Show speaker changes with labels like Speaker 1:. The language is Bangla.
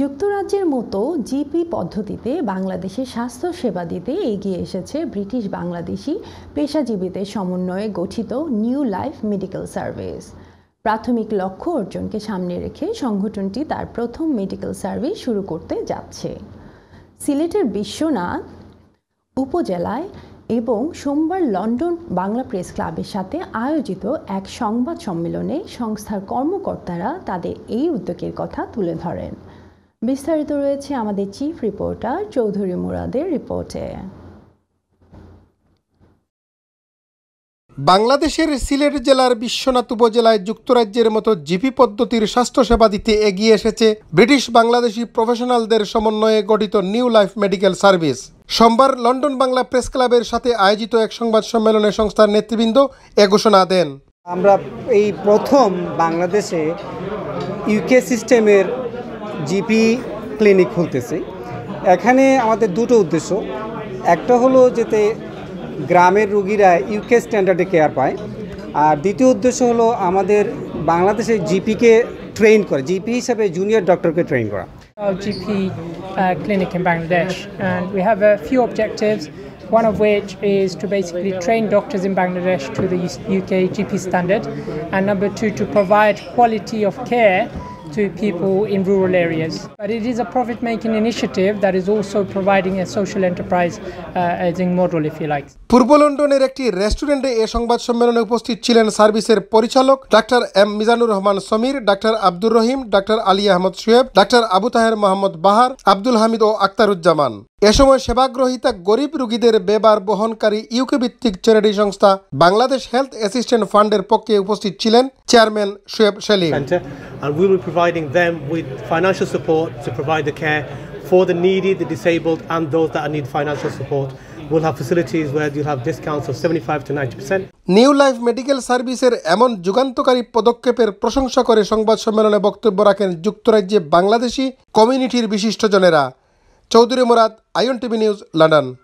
Speaker 1: যুক্তরাজ্যের মতো জিপি পদ্ধতিতে বাংলাদেশে স্বাস্থ্যসেবা দিতে এগিয়ে এসেছে ব্রিটিশ বাংলাদেশি পেশাজীবীদের সমন্বয়ে গঠিত নিউ লাইফ মেডিকেল সার্ভিস প্রাথমিক লক্ষ্য অর্জনকে সামনে রেখে সংগঠনটি তার প্রথম মেডিকেল সার্ভিস শুরু করতে যাচ্ছে সিলেটের বিশ্বনাথ উপজেলায় এবং সোমবার লন্ডন বাংলা প্রেস ক্লাবের সাথে আয়োজিত এক সংবাদ সম্মেলনে সংস্থার কর্মকর্তারা তাদের এই উদ্যোগের কথা তুলে ধরেন বিস্তারিত রয়েছে আমাদের চিফ রিপোর্টার চৌধুরী মুরাদের রিপোর্টে বাংলাদেশের সিলেট জেলার
Speaker 2: বিশ্বনাথ উপজেলায় যুক্তরাজ্যের মতো জিপি পদ্ধতির স্বাস্থ্যসেবা দিতে এগিয়ে এসেছে ব্রিটিশ বাংলাদেশি প্রফেশনালদের সমন্বয়ে গঠিত নিউ লাইফ মেডিকেল সার্ভিস সোমবার লন্ডন বাংলা প্রেস ক্লাবের সাথে আয়োজিত এক সংবাদ সম্মেলনে সংস্থার নেতৃবৃন্দ এ ঘোষণা দেন আমরা এই প্রথম বাংলাদেশে ইউকে সিস্টেমের
Speaker 3: জিপি ক্লিনিক খুলতেছি এখানে আমাদের দুটো উদ্দেশ্য একটা হলো যেতে গ্রামের রুগীরা ইউকে স্ট্যান্ডার্ডে কেয়ার পায় আর দ্বিতীয় উদ্দেশ্য হলো আমাদের বাংলাদেশের জিপিকে ট্রেন করা জিপি হিসাবে জুনিয়র ডক্টরকে ট্রেন করা
Speaker 4: GP clinic in Bangladesh we have a few objectives one of which is to basically train doctors in Bangladesh to the UK GP standard, and number two, to provide quality of care to people in rural areas. But it is a profit making initiative that is also providing a social enterprise uh, model, if you like.
Speaker 2: পূর্ব লন্ডনের একটি রেস্টুরেন্টে এ সংবাদ সম্মেলনে উপস্থিত ছিলেন সার্ভিসের পরিচালক ডাক্তার এম মিজানুর রহমান সমীর ডাক্তার আব্দুর রহিম ডাক্তার আলী আহমদ সোয়েব ডাক্তার আবু তাহের মোহাম্মদ বাহার আব্দুল হামিদ ও আক্তারুজ্জামান এ সময় সেবাগ্রহিতা গরিব রোগীদের বেবার বহনকারী ইউকে ভিত্তিক চ্যারিটি সংস্থা বাংলাদেশ হেলথ অ্যাসিস্ট্যান্ট ফান্ডের পক্ষে উপস্থিত ছিলেন chairman Shoaib Selim And we will be providing them with financial support to provide the care for the needy, the disabled, and those that need financial support. We'll have facilities where you'll have discounts of 75 to 90%. New life medical সার্ভিসের এমন যুগান্তকারী পদক্ষেপের প্রশংসা করে সংবাদ সম্মেলনে বক্তব্য রাখেন যুক্তরাজ্যে বাংলাদেশি কমিউনিটির বিশিষ্টজনেরা Chowdhury Murad I T V news London